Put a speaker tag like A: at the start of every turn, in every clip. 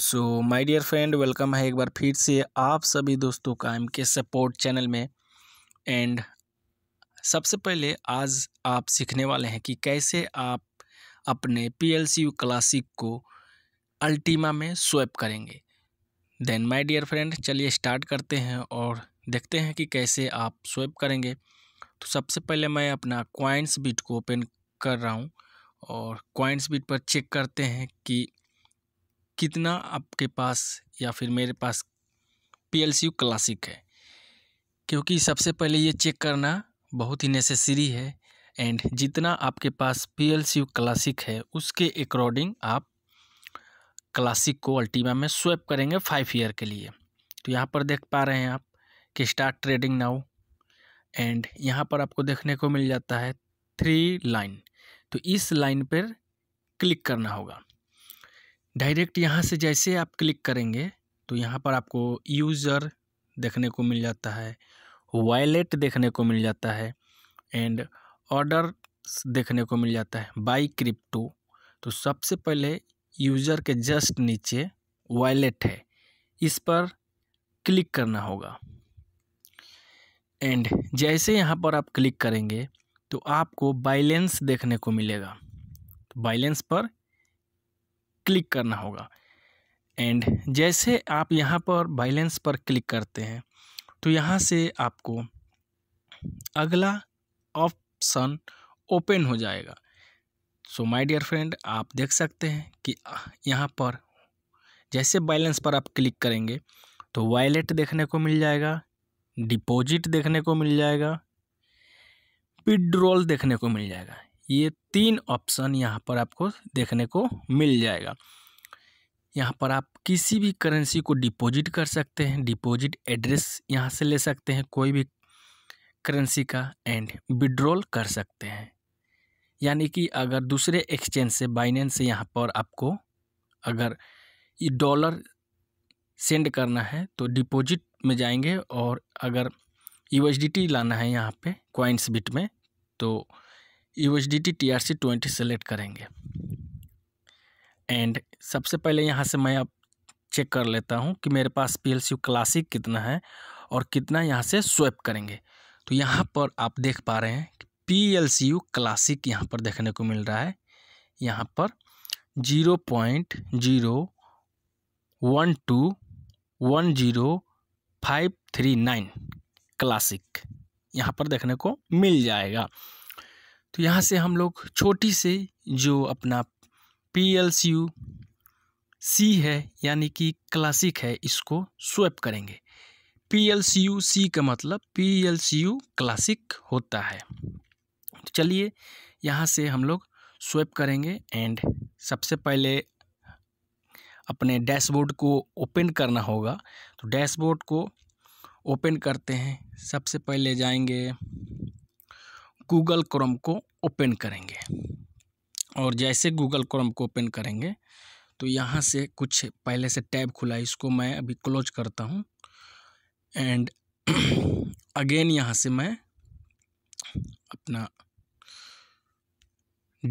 A: so my dear friend welcome है एक बार फिर से आप सभी दोस्तों का एम के सपोर्ट चैनल में एंड सबसे पहले आज आप सीखने वाले हैं कि कैसे आप अपने P L C U classic को अल्टीमा में स्वैप करेंगे देन माय डियर फ्रेंड चलिए स्टार्ट करते हैं और देखते हैं कि कैसे आप स्वैप करेंगे तो सबसे पहले मैं अपना क्वाइंस बिट को ओपन कर रहा हूँ और क्वाइंस बिट पर चेक करते हैं कि कितना आपके पास या फिर मेरे पास P L C U classic है क्योंकि सबसे पहले ये चेक करना बहुत ही नेसेसरी है एंड जितना आपके पास P L C U classic है उसके अकॉर्डिंग आप क्लासिक को अल्टीमा में स्वेप करेंगे फाइव ईयर के लिए तो यहाँ पर देख पा रहे हैं आप कि स्टार्ट ट्रेडिंग नाउ एंड यहाँ पर आपको देखने को मिल जाता है थ्री लाइन तो इस लाइन पर क्लिक करना होगा डायरेक्ट यहाँ से जैसे आप क्लिक करेंगे तो यहाँ पर आपको यूज़र देखने को मिल जाता है वॉलेट देखने को मिल जाता है एंड ऑर्डर देखने को मिल जाता है बाई क्रिप्टो तो सबसे पहले यूज़र के जस्ट नीचे वॉलेट है इस पर क्लिक करना होगा एंड जैसे यहाँ पर आप क्लिक करेंगे तो आपको बैलेंस देखने को मिलेगा तो बैलेंस पर क्लिक करना होगा एंड जैसे आप यहाँ पर बैलेंस पर क्लिक करते हैं तो यहाँ से आपको अगला ऑप्शन ओपन हो जाएगा सो माय डियर फ्रेंड आप देख सकते हैं कि यहाँ पर जैसे बैलेंस पर आप क्लिक करेंगे तो वॉलेट देखने को मिल जाएगा डिपॉजिट देखने को मिल जाएगा विड्रॉल देखने को मिल जाएगा ये तीन ऑप्शन यहाँ पर आपको देखने को मिल जाएगा यहाँ पर आप किसी भी करेंसी को डिपॉजिट कर सकते हैं डिपॉजिट एड्रेस यहाँ से ले सकते हैं कोई भी करेंसी का एंड विड्रॉल कर सकते हैं यानी कि अगर दूसरे एक्सचेंज से बाइनेंस से यहाँ पर आपको अगर ये डॉलर सेंड करना है तो डिपॉजिट में जाएंगे और अगर यू लाना है यहाँ पे कॉइन्स बिट में तो U H D T T R C twenty select करेंगे एंड सबसे पहले यहाँ से मैं अब चेक कर लेता हूँ कि मेरे पास पी एल सी क्लासिक कितना है और कितना यहाँ से स्वेप करेंगे तो यहाँ पर आप देख पा रहे हैं कि P L C U classic यहाँ पर देखने को मिल रहा है यहाँ पर zero point zero one two one zero five three nine classic यहाँ पर देखने को मिल जाएगा तो यहाँ से हम लोग छोटी से जो अपना P L C U C है यानी कि क्लासिक है इसको स्वैप करेंगे P L C U C का मतलब P L C U classic होता है तो चलिए यहाँ से हम लोग स्वैप करेंगे एंड सबसे पहले अपने डैशबोर्ड को ओपन करना होगा तो डैशबोर्ड को ओपन करते हैं सबसे पहले जाएंगे गूगल क्रोम को ओपन करेंगे और जैसे गूगल क्रोम को ओपन करेंगे तो यहाँ से कुछ पहले से टैब खुला है इसको मैं अभी क्लोज करता हूँ एंड अगेन यहाँ से मैं अपना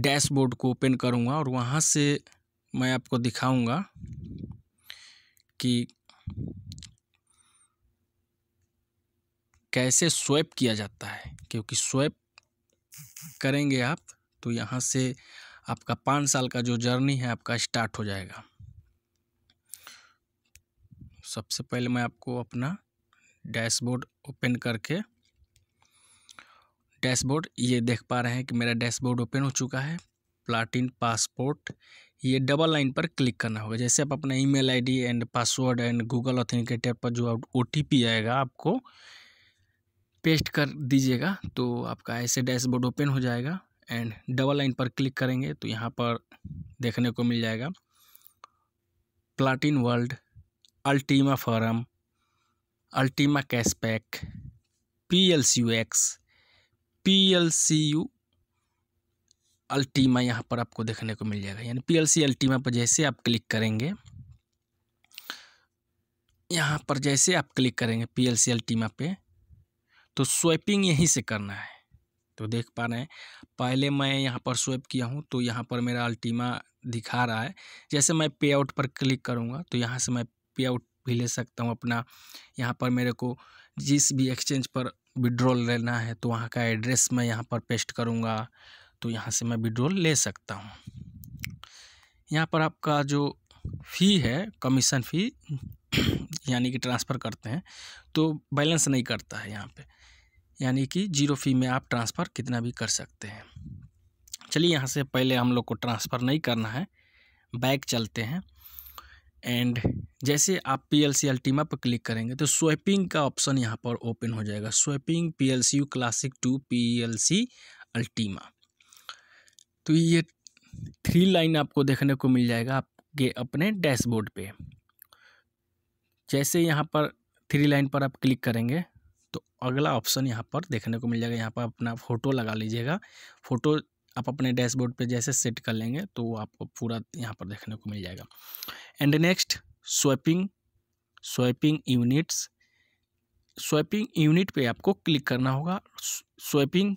A: डैशबोर्ड को ओपन करूँगा और वहाँ से मैं आपको दिखाऊँगा कि कैसे स्वैप किया जाता है क्योंकि स्वैप करेंगे आप तो यहाँ से आपका पाँच साल का जो जर्नी है आपका स्टार्ट हो जाएगा सबसे पहले मैं आपको अपना डैशबोर्ड ओपन करके डैशबोर्ड ये देख पा रहे हैं कि मेरा डैशबोर्ड ओपन हो चुका है प्लाटिन पासपोर्ट ये डबल लाइन पर क्लिक करना होगा जैसे आप अपना email ID and password and Google authenticator पर जो ओ टी पी आएगा आपको पेस्ट कर दीजिएगा तो आपका ऐसे डैशबोर्ड ओपन हो जाएगा एंड डबल लाइन पर क्लिक करेंगे तो यहाँ पर देखने को मिल जाएगा Platin world Ultima forum Ultima cashback P L C U X P L C U Ultima यहाँ पर आपको देखने को मिल जाएगा यानी पी एल सी अल्टीमा पर जैसे आप क्लिक करेंगे यहाँ पर जैसे आप क्लिक करेंगे पी एल सी अल्टीमा पर तो स्वैपिंग यहीं से करना है तो देख पा रहे हैं पहले मैं यहाँ पर स्वैप किया हूँ तो यहाँ पर मेरा अल्टीमा दिखा रहा है जैसे मैं पे आउट पर क्लिक करूँगा तो यहाँ से मैं पे आउट भी ले सकता हूँ अपना यहाँ पर मेरे को जिस भी एक्सचेंज पर विड्रॉल लेना है तो वहाँ का एड्रेस मैं यहाँ पर पेस्ट करूँगा तो यहाँ से मैं विड्रॉल ले सकता हूँ यहाँ पर आपका जो फ़ी है कमीशन फ़ी यानी कि ट्रांसफ़र करते हैं तो बैलेंस नहीं करता है यहाँ पर यानी कि जीरो फी में आप ट्रांसफ़र कितना भी कर सकते हैं चलिए यहाँ से पहले हम लोग को ट्रांसफ़र नहीं करना है बैक चलते हैं एंड जैसे आप पी एल सी अल्टीमा पर क्लिक करेंगे तो स्वैपिंग का ऑप्शन यहाँ पर ओपन हो जाएगा swapping P L C U classic to P L C Ultima तो ये थ्री लाइन आपको देखने को मिल जाएगा आपके अपने डैशबोर्ड पे जैसे यहाँ पर थ्री लाइन पर आप क्लिक करेंगे तो अगला ऑप्शन यहाँ पर देखने को मिल जाएगा यहाँ पर अपना फ़ोटो लगा लीजिएगा फ़ोटो आप अपने डैशबोर्ड पे जैसे सेट कर लेंगे तो वो आपको पूरा यहाँ पर देखने को मिल जाएगा and next swapping swapping units swapping unit पे आपको क्लिक करना होगा स्वैपिंग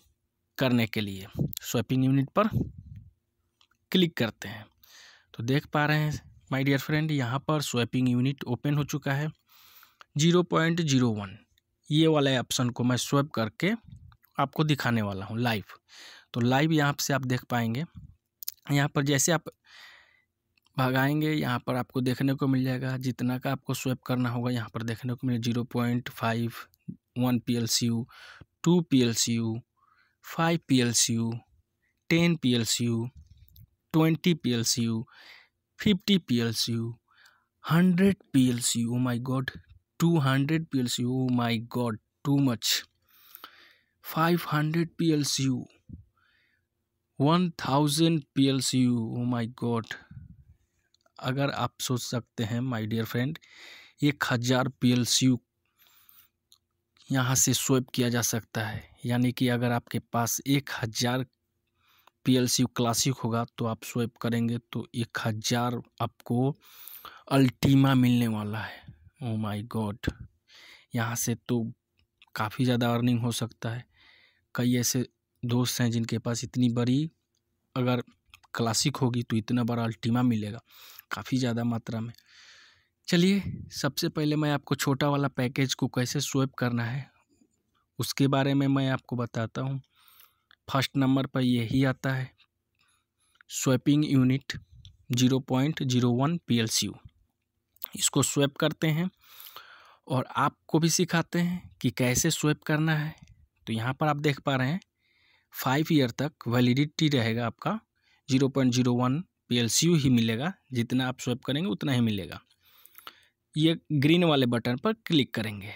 A: करने के लिए स्वैपिंग यूनिट पर क्लिक करते हैं तो देख पा रहे हैं माई डियर फ्रेंड यहाँ पर स्वैपिंग यूनिट ओपन हो चुका है जीरो पॉइंट जीरो वन ये वाला ऑप्शन को मैं स्वैप करके आपको दिखाने वाला हूँ लाइव तो लाइव यहाँ से आप देख पाएंगे यहाँ पर जैसे आप भगाएंगे यहाँ पर आपको देखने को मिल जाएगा जितना का आपको स्वैप करना होगा यहाँ पर देखने को मिले zero point five one P L C U two P L C U five P L C U ten P L C U twenty P L C U fifty P L C U hundred P L C U my God two hundred P L C oh my God too much five hundred P L C U one thousand P L C U oh my God अगर आप सोच सकते हैं my dear friend एक हज़ार P L C you यहाँ से swap किया जा सकता है यानी कि अगर आपके पास एक हज़ार P L C U classic होगा तो आप स्वेप करेंगे तो एक हज़ार आपको अल्टीमा मिलने वाला है ओ माय गॉड यहाँ से तो काफ़ी ज़्यादा अर्निंग हो सकता है कई ऐसे दोस्त हैं जिनके पास इतनी बड़ी अगर क्लासिक होगी तो इतना बड़ा अल्टीमा मिलेगा काफ़ी ज़्यादा मात्रा में चलिए सबसे पहले मैं आपको छोटा वाला पैकेज को कैसे स्वेप करना है उसके बारे में मैं आपको बताता हूँ फर्स्ट नंबर पर यही आता है swapping unit zero point zero one P L C U इसको स्वैप करते हैं और आपको भी सिखाते हैं कि कैसे स्वैप करना है तो यहाँ पर आप देख पा रहे हैं फाइव ईयर तक वैलिडिटी रहेगा आपका zero point zero one P L C U ही मिलेगा जितना आप स्वैप करेंगे उतना ही मिलेगा ये ग्रीन वाले बटन पर क्लिक करेंगे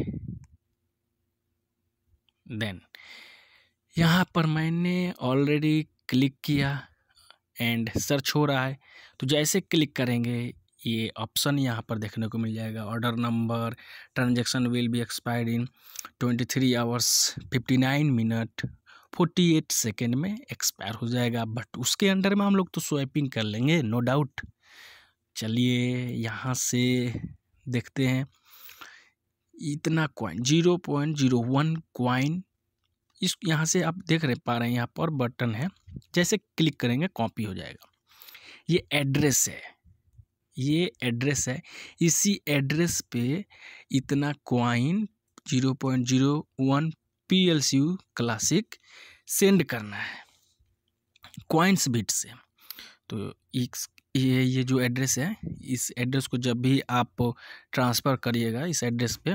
A: देन यहाँ पर मैंने ऑलरेडी क्लिक किया एंड सर्च हो रहा है तो जैसे क्लिक करेंगे ये ऑप्शन यहाँ पर देखने को मिल जाएगा order number transaction will be expired in twenty three hours fifty nine minute forty eight second में एक्सपायर हो जाएगा बट उसके अंडर में हम लोग तो स्वैपिंग कर लेंगे नो डाउट चलिए यहाँ से देखते हैं इतना coin zero point zero one coin इस यहाँ से आप देख रहे पा रहे हैं यहाँ पर बटन है जैसे क्लिक करेंगे कॉपी हो जाएगा ये एड्रेस है ये एड्रेस है इसी एड्रेस पे इतना coin zero point zero one P L C U classic send करना है क्वाइंस बिट से तो इस ये ये जो एड्रेस है इस एड्रेस को जब भी आप ट्रांसफ़र करिएगा इस एड्रेस पे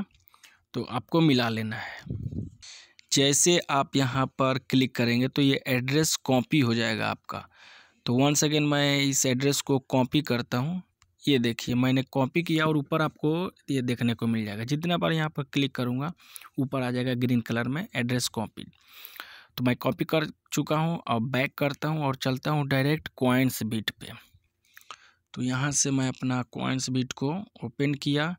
A: तो आपको मिला लेना है जैसे आप यहाँ पर क्लिक करेंगे तो ये एड्रेस कॉपी हो जाएगा आपका तो वन सेकेंड मैं इस एड्रेस को कॉपी करता हूँ ये देखिए मैंने कॉपी किया और ऊपर आपको ये देखने को मिल जाएगा जितना बार यहाँ पर क्लिक करूँगा ऊपर आ जाएगा ग्रीन कलर में एड्रेस कॉपी तो मैं कॉपी कर चुका हूँ और बैक करता हूँ और चलता हूँ डायरेक्ट कॉइन्स बीट पे तो यहाँ से मैं अपना कॉइन्स बीट को ओपन किया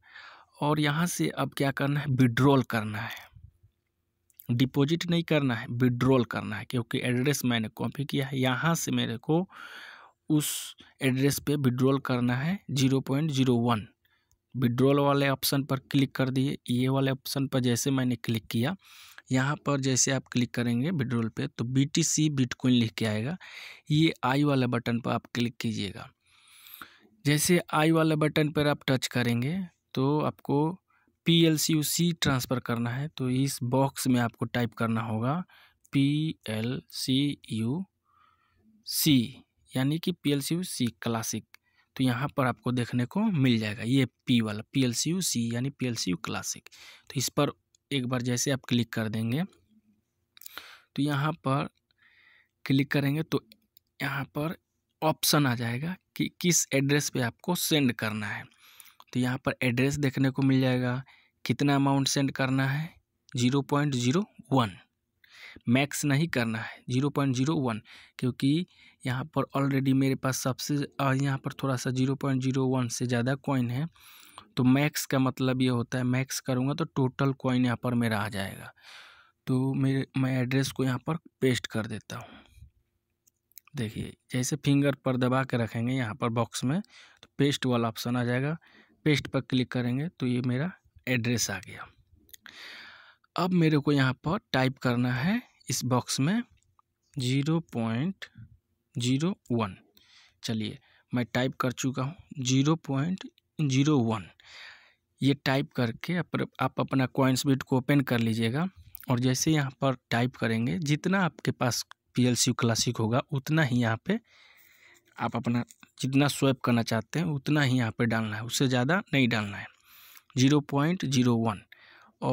A: और यहाँ से अब क्या करना है विड्रॉल करना है डिपॉजिट नहीं करना है विड्रॉल करना है क्योंकि एड्रेस मैंने कॉपी किया है यहाँ से मेरे को उस एड्रेस पे विड्रॉल करना है zero point zero one withdrawal वाले ऑप्शन पर क्लिक कर दिए ये वाले ऑप्शन पर जैसे मैंने क्लिक किया यहाँ पर जैसे आप क्लिक करेंगे विड्रॉल पे तो बी टी सी बिटकॉइन लिख के आएगा ये आई वाले बटन पर आप क्लिक कीजिएगा जैसे आई वाले बटन पर आप टच करेंगे तो आपको P L C U C transfer करना है तो इस बॉक्स में आपको टाइप करना होगा P L C U C यानी कि P L C U C classic तो यहाँ पर आपको देखने को मिल जाएगा ये पी वाला P L C U C यानी P L C U classic तो इस पर एक बार जैसे आप क्लिक कर देंगे तो यहाँ पर क्लिक करेंगे तो यहाँ पर ऑप्शन आ जाएगा कि किस एड्रेस पे आपको सेंड करना है तो यहाँ पर एड्रेस देखने को मिल जाएगा कितना अमाउंट सेंड करना है zero point zero one max नहीं करना है जीरो पॉइंट जीरो वन क्योंकि यहाँ पर ऑलरेडी मेरे पास सबसे यहाँ पर थोड़ा सा जीरो पॉइंट जीरो वन से ज़्यादा कॉइन है तो मैक्स का मतलब ये होता है मैक्स करूँगा तो टोटल कॉइन यहाँ पर मेरा आ जाएगा तो मेरे मैं एड्रेस को यहाँ पर पेस्ट कर देता हूँ देखिए जैसे फिंगर पर दबा के रखेंगे यहाँ पर बॉक्स में तो पेस्ट वाला ऑप्शन आ जाएगा पेस्ट पर क्लिक करेंगे तो ये मेरा एड्रेस आ गया अब मेरे को यहाँ पर टाइप करना है इस बॉक्स में ज़ीरो पॉइंट जीरो वन चलिए मैं टाइप कर चुका हूँ जीरो पॉइंट जीरो वन ये टाइप करके आप अपना कॉइन्स बिट को ओपन कर लीजिएगा और जैसे यहाँ पर टाइप करेंगे जितना आपके पास पी एल सी क्लासिक होगा उतना ही यहाँ पे आप अपना जितना स्वैप करना चाहते हैं उतना ही यहाँ पे डालना है उससे ज़्यादा नहीं डालना है जीरो पॉइंट जीरो वन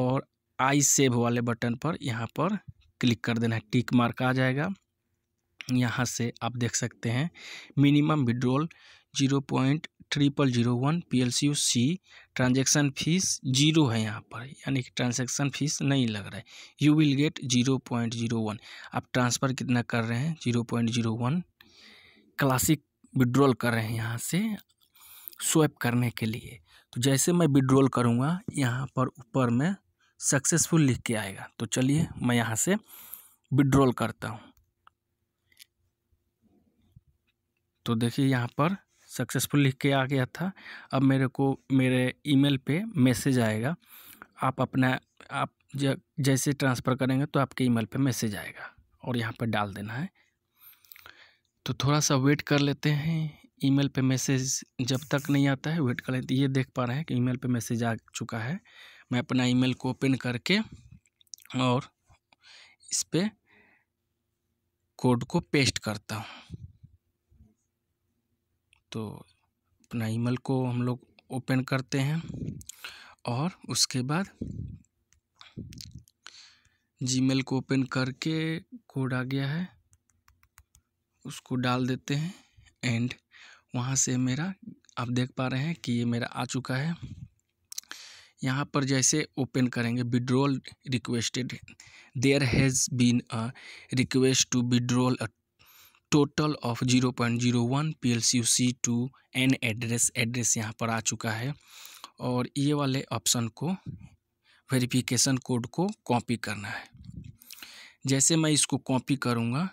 A: और आई सेव वाले बटन पर यहाँ पर क्लिक कर देना है टिक मार्क आ जाएगा यहाँ से आप देख सकते हैं minimum withdrawal zero point triple zero one P L C U C transaction fees zero है यहाँ पर यानी कि ट्रांजेक्शन फीस नहीं लग रहा है you will get zero point zero one आप ट्रांसफ़र कितना कर रहे हैं zero point zero one classic withdrawal कर रहे हैं यहाँ से स्वैप करने के लिए तो जैसे मैं विड्रॉल करूँगा यहाँ पर ऊपर में सक्सेसफुल लिख के आएगा तो चलिए मैं यहाँ से विड्रॉल करता हूँ तो देखिए यहाँ पर सक्सेसफुल लिख के आ गया था अब मेरे को मेरे ईमेल पे मैसेज आएगा आप अपना आप जैसे ट्रांसफ़र करेंगे तो आपके ईमेल पे मैसेज आएगा और यहाँ पर डाल देना है तो थोड़ा सा वेट कर लेते हैं ईमेल पे मैसेज जब तक नहीं आता है वेट कर लेते ये देख पा रहे हैं कि ईमेल पे मैसेज आ चुका है मैं अपना ईमेल को ओपन करके और इस पर कोड को पेस्ट करता हूँ तो अपना ईमेल को हम लोग ओपन करते हैं और उसके बाद जीमेल को ओपन करके कोड आ गया है उसको डाल देते हैं एंड वहाँ से मेरा आप देख पा रहे हैं कि ये मेरा आ चुका है यहाँ पर जैसे ओपन करेंगे withdrawal requested there has been a request to withdraw a total of zero point zero one P L C U C to an address address यहाँ पर आ चुका है और ये वाले ऑप्शन को वेरिफिकेशन कोड को कॉपी करना है जैसे मैं इसको कॉपी करूँगा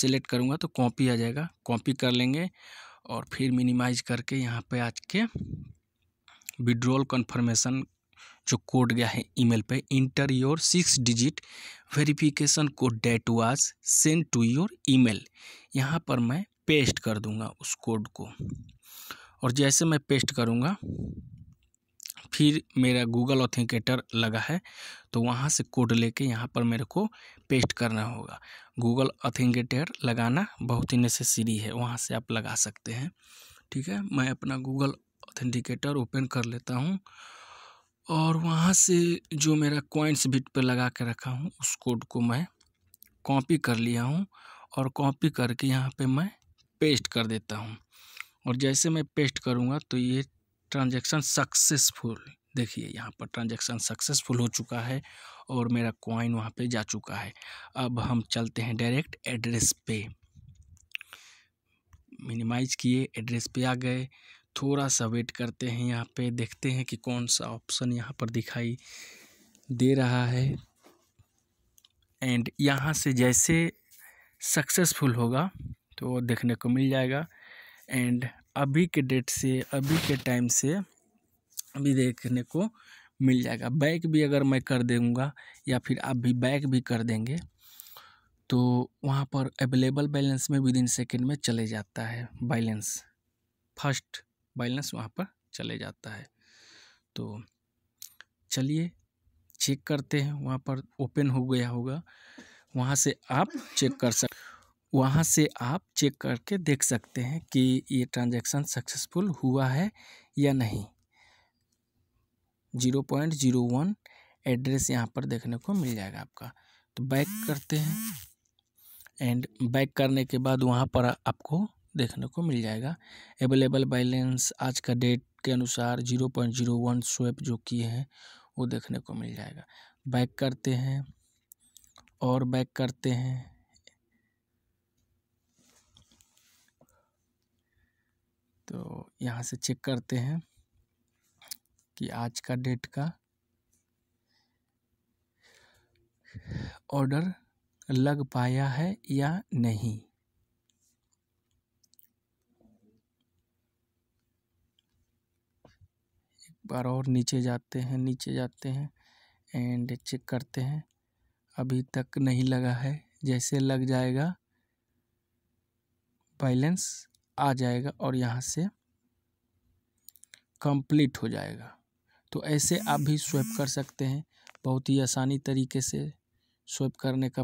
A: सेलेक्ट करूँगा तो कॉपी आ जाएगा कॉपी कर लेंगे और फिर मिनिमाइज करके यहाँ पे आज के विड्रॉल कन्फर्मेशन जो कोड गया है ईमेल पे enter your six digit verification code that was send to your email यहाँ पर मैं पेस्ट कर दूंगा उस कोड को और जैसे मैं पेस्ट करूँगा फिर मेरा गूगल ऑथेंटिकेटर लगा है तो वहाँ से कोड लेके यहाँ पर मेरे को पेस्ट करना होगा गूगल ऑथेंटिकेटर लगाना बहुत ही नेसेसरी है वहाँ से आप लगा सकते हैं ठीक है मैं अपना गूगल ऑथेंटिकेटर ओपन कर लेता हूँ और वहाँ से जो मेरा कॉइन्स बिट पर लगा के रखा हूँ उस कोड को मैं कॉपी कर लिया हूँ और कॉपी करके यहाँ पे मैं पेस्ट कर देता हूँ और जैसे मैं पेस्ट करूँगा तो ये ट्रांजैक्शन सक्सेसफुल देखिए यहाँ पर ट्रांजैक्शन सक्सेसफुल हो चुका है और मेरा कॉइन वहाँ पे जा चुका है अब हम चलते हैं डायरेक्ट एड्रेस पे मिनिमाइज किए एड्रेस पे आ गए थोड़ा सा वेट करते हैं यहाँ पे देखते हैं कि कौन सा ऑप्शन यहाँ पर दिखाई दे रहा है एंड यहाँ से जैसे सक्सेसफुल होगा तो देखने को मिल जाएगा एंड अभी के डेट से अभी के टाइम से अभी देखने को मिल जाएगा बैक भी अगर मैं कर दूँगा या फिर आप भी बैक भी कर देंगे तो वहाँ पर अवेलेबल बैलेंस में विद इन सेकेंड में चले जाता है बैलेंस फर्स्ट बैलेंस वहाँ पर चले जाता है तो चलिए चेक करते हैं वहाँ पर ओपन हो गया होगा वहाँ से आप चेक कर सक वहाँ से आप चेक करके देख सकते हैं कि ये ट्रांजैक्शन सक्सेसफुल हुआ है या नहीं zero point zero one address यहाँ पर देखने को मिल जाएगा आपका तो बैक करते हैं एंड बैक करने के बाद वहाँ पर आपको देखने को मिल जाएगा अवेलेबल बैलेंस आज का डेट के अनुसार zero point zero one swap जो किए हैं वो देखने को मिल जाएगा बैक करते हैं और बैक करते हैं तो यहाँ से चेक करते हैं कि आज का डेट का ऑर्डर लग पाया है या नहीं बार और नीचे जाते हैं नीचे जाते हैं एंड चेक करते हैं अभी तक नहीं लगा है जैसे लग जाएगा बैलेंस आ जाएगा और यहाँ से कंप्लीट हो जाएगा तो ऐसे आप भी स्वैप कर सकते हैं बहुत ही आसानी तरीके से स्वैप करने का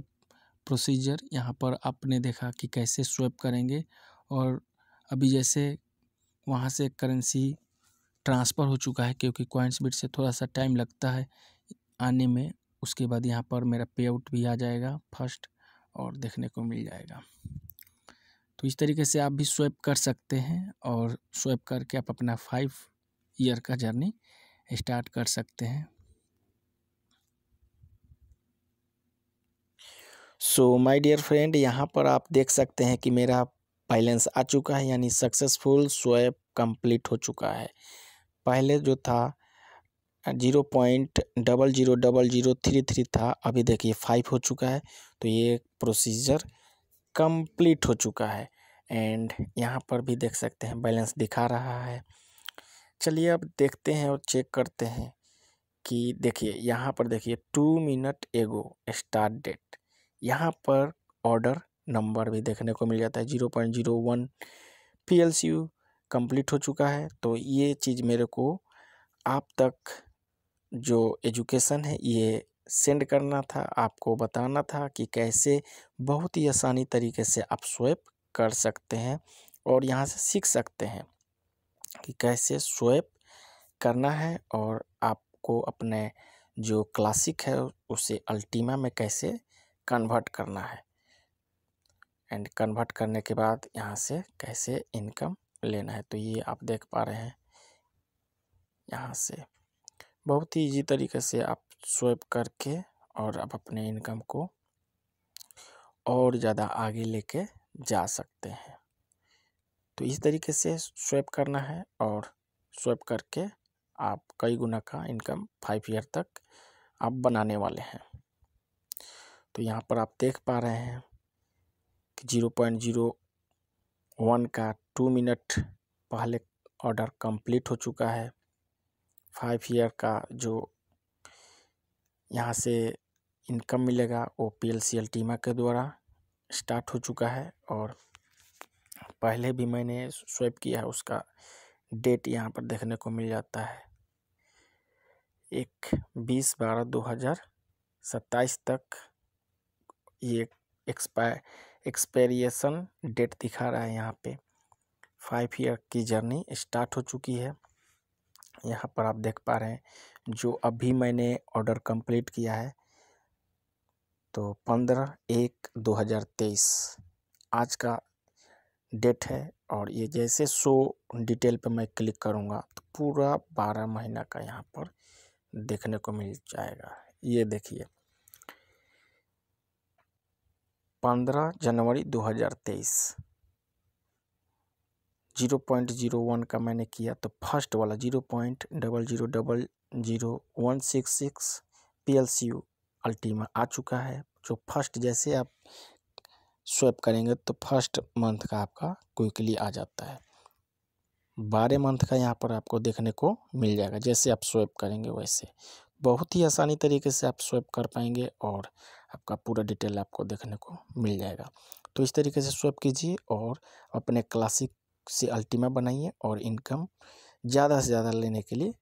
A: प्रोसीजर यहाँ पर आपने देखा कि कैसे स्वैप करेंगे और अभी जैसे वहाँ से करेंसी ट्रांसफ़र हो चुका है क्योंकि क्वाइंस बिट से थोड़ा सा टाइम लगता है आने में उसके बाद यहाँ पर मेरा पे आउट भी आ जाएगा फर्स्ट और देखने को मिल जाएगा तो इस तरीके से आप भी स्वैप कर सकते हैं और स्वैप करके आप अपना फाइव ईयर का जर्नी स्टार्ट कर सकते हैं सो माय डियर फ्रेंड यहाँ पर आप देख सकते हैं कि मेरा बैलेंस आ चुका है यानी सक्सेसफुल स्वैप कंप्लीट हो चुका है पहले जो था zero point double zero double zero three three था अभी देखिए फाइव हो चुका है तो ये प्रोसीजर कंप्लीट हो चुका है एंड यहाँ पर भी देख सकते हैं बैलेंस दिखा रहा है चलिए अब देखते हैं और चेक करते हैं कि देखिए यहाँ पर देखिए टू मिनट एगो स्टार्ट डेट यहाँ पर ऑर्डर नंबर भी देखने को मिल जाता है zero point zero one P L C U complete हो चुका है तो ये चीज़ मेरे को आप तक जो एजुकेशन है ये सेंड करना था आपको बताना था कि कैसे बहुत ही आसानी तरीके से आप स्वैप कर सकते हैं और यहाँ से सीख सकते हैं कि कैसे स्वैप करना है और आपको अपने जो क्लासिक है उसे अल्टीमा में कैसे कन्वर्ट करना है एंड कन्वर्ट करने के बाद यहाँ से कैसे इनकम लेना है तो ये आप देख पा रहे हैं यहाँ से बहुत ही इजी तरीके से आप स्वेप करके और आप अपने इनकम को और ज़्यादा आगे लेके जा सकते हैं तो इस तरीके से स्वेप करना है और स्वेप करके आप कई गुना का इनकम फाइव ईयर तक आप बनाने वाले हैं तो यहाँ पर आप देख पा रहे हैं कि जीरो पॉइंट जीरो वन का टू मिनट पहले ऑर्डर कंप्लीट हो चुका है फाइव ईयर का जो यहाँ से इनकम मिलेगा वो पी एल सी एल टीमा के द्वारा स्टार्ट हो चुका है और पहले भी मैंने स्वैप किया है उसका डेट यहाँ पर देखने को मिल जाता है एक बीस बारह दो हज़ार सत्ताईस तक ये एक्सपायर एक्सपेरिएसन डेट दिखा रहा है यहाँ पे फाइव ईयर की जर्नी स्टार्ट हो चुकी है यहाँ पर आप देख पा रहे हैं जो अभी मैंने ऑर्डर कंप्लीट किया है तो पंद्रह एक दो हज़ार तेईस आज का डेट है और ये जैसे सो डिटेल पे मैं क्लिक करूँगा तो पूरा बारह महीना का यहाँ पर देखने को मिल जाएगा ये देखिए पंद्रह जनवरी 2023 जीरो पॉइंट जीरो वन का मैंने किया तो फर्स्ट वाला zero point double zero double zero one six six P L C U Ultima आ चुका है जो फर्स्ट जैसे आप स्वैप करेंगे तो फर्स्ट मंथ का आपका क्विकली आ जाता है बारह मंथ का यहाँ पर आपको देखने को मिल जाएगा जैसे आप स्वैप करेंगे वैसे बहुत ही आसानी तरीके से आप स्वैप कर पाएंगे और आपका पूरा डिटेल आपको देखने को मिल जाएगा तो इस तरीके से स्वैप कीजिए और अपने क्लासिक से अल्टीमा बनाइए और इनकम ज़्यादा से ज़्यादा लेने के लिए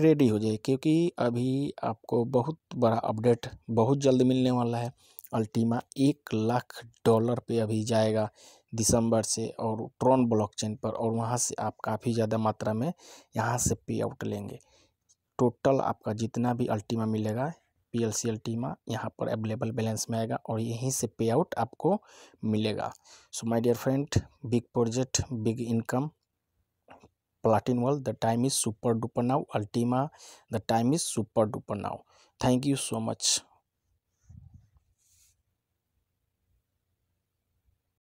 A: रेडी हो जाइए क्योंकि अभी आपको बहुत बड़ा अपडेट बहुत जल्द मिलने वाला है अल्टीमा एक लाख डॉलर पे अभी जाएगा दिसंबर से और ट्रॉन ब्लॉकचेन पर और वहाँ से आप काफ़ी ज़्यादा मात्रा में यहाँ से पे आउट लेंगे टोटल आपका जितना भी अल्टीमा मिलेगा पी एल सी एल टीमा यहाँ पर अवेलेबल बैलेंस में आएगा और यहीं से पे आउट आपको मिलेगा so my dear friend big project big income platinum world the time is super duper now Ultima the time is super duper now thank you so much